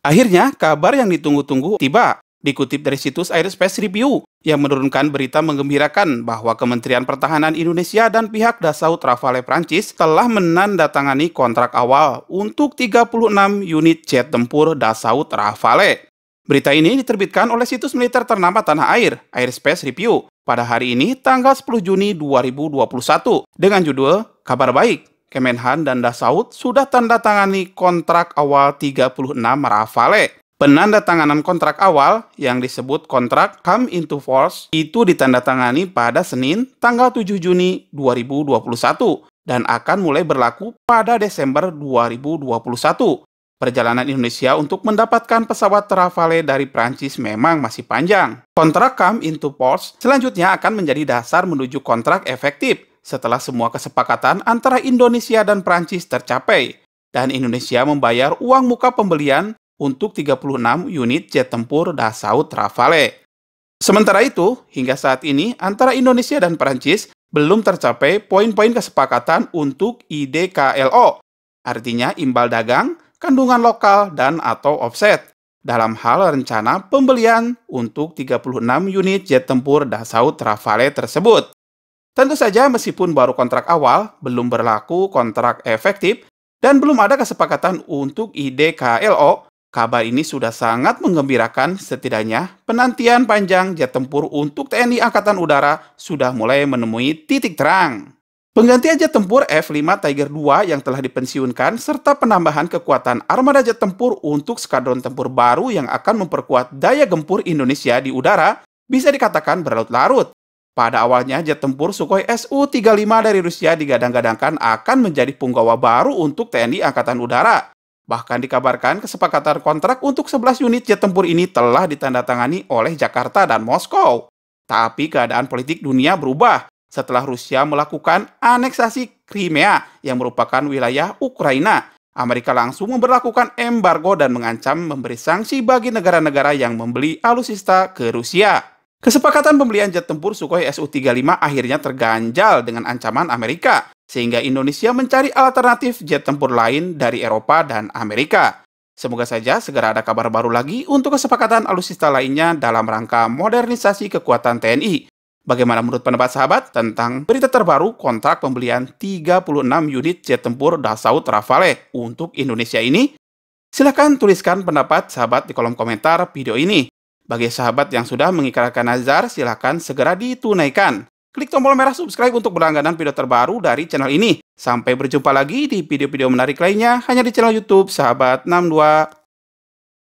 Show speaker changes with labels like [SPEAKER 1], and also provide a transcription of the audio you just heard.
[SPEAKER 1] Akhirnya, kabar yang ditunggu-tunggu tiba. Dikutip dari situs Airspace Review yang menurunkan berita menggembirakan bahwa Kementerian Pertahanan Indonesia dan pihak Dassault Rafale Prancis telah menandatangani kontrak awal untuk 36 unit jet tempur Dassault Rafale. Berita ini diterbitkan oleh situs militer ternama tanah air, Airspace Review, pada hari ini tanggal 10 Juni 2021 dengan judul Kabar Baik. Kemenhan dan Dasaud sudah tanda tangani kontrak awal 36 Rafale. Penanda tanganan kontrak awal yang disebut kontrak come into force itu ditandatangani pada Senin tanggal 7 Juni 2021 dan akan mulai berlaku pada Desember 2021. Perjalanan Indonesia untuk mendapatkan pesawat Rafale dari Prancis memang masih panjang. Kontrak come into force selanjutnya akan menjadi dasar menuju kontrak efektif setelah semua kesepakatan antara Indonesia dan Prancis tercapai dan Indonesia membayar uang muka pembelian untuk 36 unit jet tempur Dassault Rafale. Sementara itu, hingga saat ini antara Indonesia dan Prancis belum tercapai poin-poin kesepakatan untuk IDKLO, artinya imbal dagang, kandungan lokal, dan atau offset, dalam hal rencana pembelian untuk 36 unit jet tempur Dassault Rafale tersebut. Tentu saja meskipun baru kontrak awal, belum berlaku kontrak efektif, dan belum ada kesepakatan untuk ide KLO, kabar ini sudah sangat mengembirakan setidaknya penantian panjang jet tempur untuk TNI Angkatan Udara sudah mulai menemui titik terang. Penggantian jet tempur F-5 Tiger II yang telah dipensiunkan serta penambahan kekuatan armada jet tempur untuk skadron tempur baru yang akan memperkuat daya gempur Indonesia di udara bisa dikatakan berlarut-larut. Pada awalnya jet tempur Sukhoi Su-35 dari Rusia digadang-gadangkan akan menjadi punggawa baru untuk TNI Angkatan Udara. Bahkan dikabarkan kesepakatan kontrak untuk 11 unit jet tempur ini telah ditandatangani oleh Jakarta dan Moskow. Tapi keadaan politik dunia berubah setelah Rusia melakukan aneksasi Crimea yang merupakan wilayah Ukraina. Amerika langsung memperlakukan embargo dan mengancam memberi sanksi bagi negara-negara yang membeli alusista ke Rusia. Kesepakatan pembelian jet tempur Sukhoi Su-35 akhirnya terganjal dengan ancaman Amerika, sehingga Indonesia mencari alternatif jet tempur lain dari Eropa dan Amerika. Semoga saja segera ada kabar baru lagi untuk kesepakatan alutsista lainnya dalam rangka modernisasi kekuatan TNI. Bagaimana menurut pendapat sahabat tentang berita terbaru kontrak pembelian 36 unit jet tempur Dassault Rafale untuk Indonesia ini? Silahkan tuliskan pendapat sahabat di kolom komentar video ini. Bagi sahabat yang sudah mengikrarkan nazar, silahkan segera ditunaikan. Klik tombol merah subscribe untuk berlangganan video terbaru dari channel ini. Sampai berjumpa lagi di video-video menarik lainnya hanya di channel YouTube Sahabat 62.